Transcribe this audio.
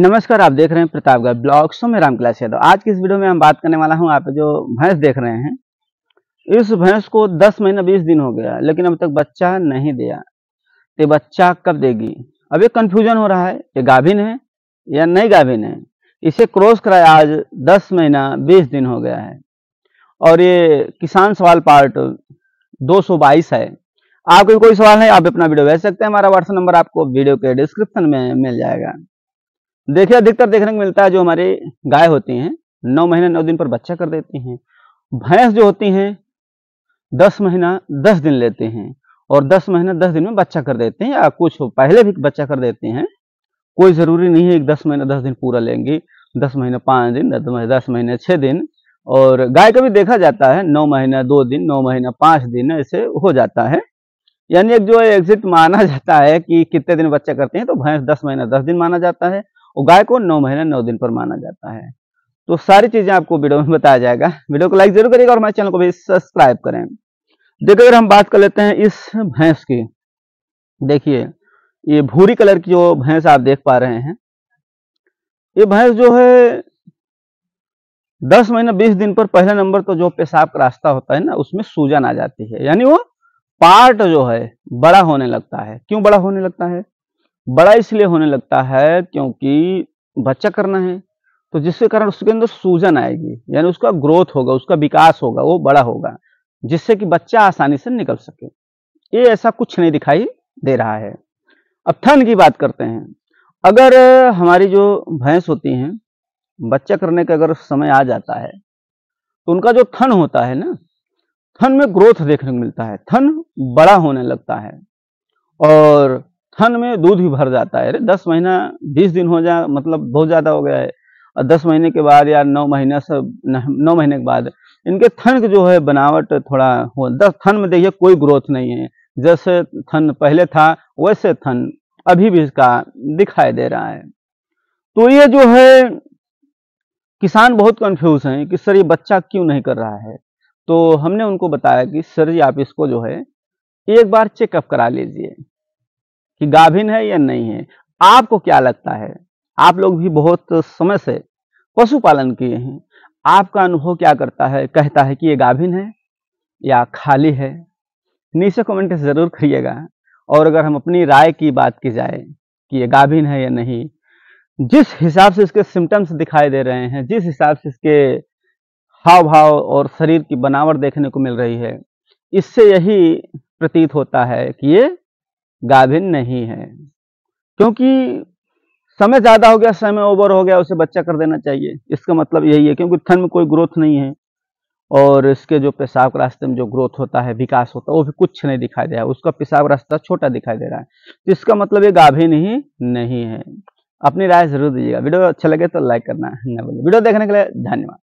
नमस्कार आप देख रहे हैं प्रतापगढ़ ब्लॉग सो तो में क्लास यादव आज की इस वीडियो में हम बात करने वाला हूँ आप जो भैंस देख रहे हैं इस भैंस को 10 महीना 20 दिन हो गया लेकिन अब तक बच्चा नहीं दिया तो बच्चा कब देगी अब ये कन्फ्यूजन हो रहा है ये गाभिन है या नहीं गाभिन है इसे क्रॉस कराया आज दस महीना बीस दिन हो गया है और ये किसान सवाल पार्ट दो है आपके कोई सवाल है आप अपना वीडियो भेज सकते हैं हमारा व्हाट्सअप नंबर आपको वीडियो के डिस्क्रिप्शन में मिल जाएगा देखिए अधिकतर देखने को मिलता है जो हमारे गाय होती हैं नौ महीने नौ दिन पर बच्चा कर देती हैं भैंस जो होती हैं दस महीना दस दिन लेते हैं और दस महीना दस दिन में बच्चा कर देते हैं या कुछ पहले भी बच्चा कर देते हैं कोई ज़रूरी नहीं है कि दस महीना दस दिन पूरा लेंगे दस महीना पाँच दिन दस महीने छः दिन और गाय का भी देखा जाता है नौ महीना दो दिन नौ महीना पाँच दिन ऐसे हो जाता है यानी एक जो एग्जिट माना जाता है कि कितने दिन बच्चा करते हैं तो भैंस दस महीना दस दिन माना जाता है और गाय को नौ महीना नौ दिन पर माना जाता है तो सारी चीजें आपको वीडियो में बताया जाएगा वीडियो को लाइक जरूर करिएगा और हमारे चैनल को भी सब्सक्राइब करें देखिए अगर हम बात कर लेते हैं इस भैंस की देखिए ये भूरी कलर की जो भैंस आप देख पा रहे हैं ये भैंस जो है दस महीना बीस दिन पर पहले नंबर तो जो पेशाब का रास्ता होता है ना उसमें सूजन आ जाती है यानी वो पार्ट जो है बड़ा होने लगता है क्यों बड़ा होने लगता है बड़ा इसलिए होने लगता है क्योंकि बच्चा करना है तो जिसके कारण उसके अंदर सूजन आएगी यानी उसका ग्रोथ होगा उसका विकास होगा वो बड़ा होगा जिससे कि बच्चा आसानी से निकल सके ये ऐसा कुछ नहीं दिखाई दे रहा है अब थन की बात करते हैं अगर हमारी जो भैंस होती हैं बच्चा करने का अगर समय आ जाता है तो उनका जो थन होता है ना थन में ग्रोथ देखने को मिलता है थन बड़ा होने लगता है और थन में दूध भी भर जाता है अरे दस महीना बीस दिन हो जा मतलब बहुत ज़्यादा हो गया है और दस महीने के बाद या नौ महीना से नौ महीने के बाद इनके थन के जो है बनावट थोड़ा हो दस थन में देखिए कोई ग्रोथ नहीं है जैसे थन पहले था वैसे थन अभी भी इसका दिखाई दे रहा है तो ये जो है किसान बहुत कंफ्यूज हैं कि सर ये बच्चा क्यों नहीं कर रहा है तो हमने उनको बताया कि सर जी आप इसको जो है एक बार चेकअप करा लीजिए कि गाभिन है या नहीं है आपको क्या लगता है आप लोग भी बहुत समय से पशुपालन किए हैं आपका अनुभव क्या करता है कहता है कि ये गाभिन है या खाली है नीचे कमेंट ज़रूर करिएगा और अगर हम अपनी राय की बात की जाए कि ये गाभिन है या नहीं जिस हिसाब से इसके सिम्टम्स दिखाई दे रहे हैं जिस हिसाब से इसके हाव भाव और शरीर की बनावट देखने को मिल रही है इससे यही प्रतीत होता है कि ये गाभिन नहीं है क्योंकि समय ज़्यादा हो गया समय ओवर हो गया उसे बच्चा कर देना चाहिए इसका मतलब यही है क्योंकि थन में कोई ग्रोथ नहीं है और इसके जो पेशाब के रास्ते में जो ग्रोथ होता है विकास होता है वो भी कुछ नहीं दिखाई दे रहा है उसका पेशाब रास्ता छोटा दिखाई दे रहा है तो इसका मतलब ये गाभिन ही नहीं है अपनी राय जरूर दीजिएगा वीडियो अच्छा लगे तो लाइक करना न वीडियो देखने के लिए धन्यवाद